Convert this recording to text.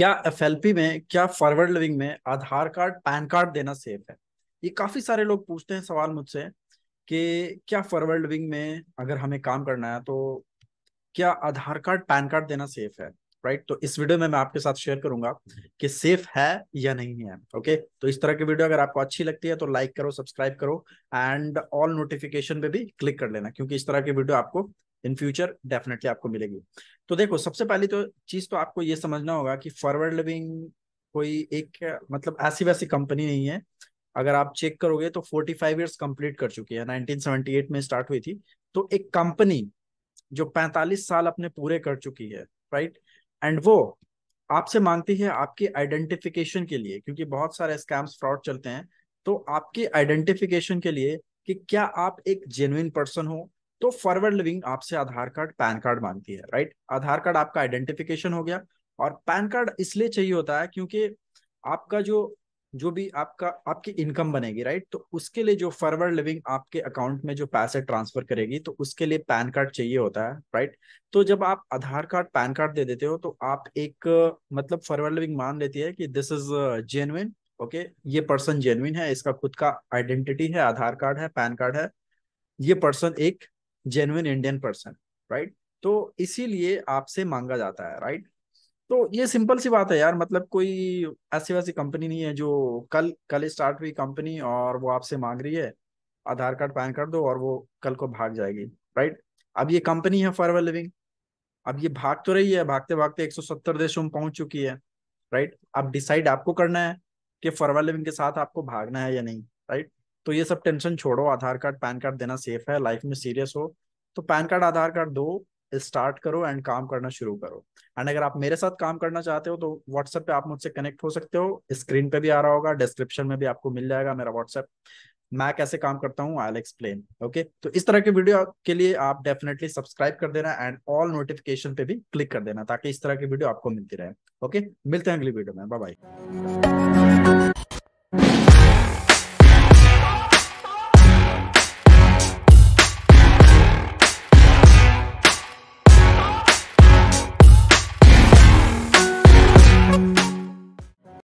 क्या एफ में क्या फॉरवर्ड लिविंग में आधार कार्ड पैन कार्ड देना सेफ है ये काफी सारे लोग पूछते हैं सवाल मुझसे कि क्या फॉरवर्ड लिविंग में अगर हमें काम करना है तो क्या आधार कार्ड पैन कार्ड देना सेफ है राइट तो इस वीडियो में मैं आपके साथ शेयर करूंगा कि सेफ है या नहीं है ओके तो इस तरह की वीडियो अगर आपको अच्छी लगती है तो लाइक करो सब्सक्राइब करो एंड ऑल नोटिफिकेशन पे भी क्लिक कर लेना क्योंकि इस तरह की वीडियो आपको इन फ्यूचर डेफिनेटली आपको मिलेगी तो देखो सबसे पहले तो चीज तो आपको ये समझना होगा कि फॉरवर्ड लिविंग कोई एक मतलब ऐसी वैसी कंपनी नहीं है अगर आप चेक करोगे तो 45 ईयर्स कंप्लीट कर चुकी है 1978 में स्टार्ट हुई थी तो एक कंपनी जो 45 साल अपने पूरे कर चुकी है राइट एंड वो आपसे मांगती है आपकी आइडेंटिफिकेशन के लिए क्योंकि बहुत सारे स्कैम्स फ्रॉड चलते हैं तो आपकी आइडेंटिफिकेशन के लिए कि क्या आप एक जेन्युन पर्सन हो तो फॉरवर्ड लिविंग आपसे आधार कार्ड पैन कार्ड मांगती है राइट आधार कार्ड आपका आइडेंटिफिकेशन हो गया और पैन कार्ड इसलिए चाहिए होता है क्योंकि आपका जो जो भी आपका आपकी इनकम बनेगी राइट तो उसके लिए जो फॉरवर्ड लिविंग आपके अकाउंट में जो पैसे ट्रांसफर करेगी तो उसके लिए पैन कार्ड चाहिए होता है राइट तो जब आप आधार कार्ड पैन कार्ड दे देते हो तो आप एक मतलब फॉरवर्ड लिविंग मान लेती है कि दिस इज जेन्युन ओके ये पर्सन जेनुइन है इसका खुद का आइडेंटिटी है आधार कार्ड है पैन कार्ड है ये पर्सन एक जेन्युन इंडियन पर्सन राइट तो इसीलिए आपसे मांगा जाता है राइट तो ये सिंपल सी बात है यार मतलब कोई ऐसी वैसी कंपनी नहीं है जो कल कल स्टार्ट हुई कंपनी और वो आपसे मांग रही है आधार कार्ड पैन कार्ड दो और वो कल को भाग जाएगी राइट अब ये कंपनी है फॉर लिविंग अब ये भाग तो रही है भागते भागते 170 देशों में पहुंच चुकी है राइट अब डिसाइड आपको करना है कि फॉरवर लिविंग के साथ आपको भागना है या नहीं राइट तो ये सब टेंशन छोड़ो आधार कार्ड पैन कार्ड देना सेफ है लाइफ में सीरियस हो तो पैन कार्ड आधार कार्ड दो स्टार्ट करो एंड काम करना शुरू करो एंड अगर आप मेरे साथ काम करना चाहते हो तो व्हाट्सएप पे आप मुझसे कनेक्ट हो सकते हो स्क्रीन पे भी आ रहा होगा डिस्क्रिप्शन में भी आपको मिल जाएगा मेरा व्हाट्सएप मैं कैसे काम करता हूँ आई एक्सप्लेन ओके तो इस तरह के वीडियो के लिए आप डेफिनेटली सब्सक्राइब कर देना एंड ऑल नोटिफिकेशन पे भी क्लिक कर देना ताकि इस तरह की वीडियो आपको मिलती रहे ओके मिलते हैं अगली वीडियो में बाय बाय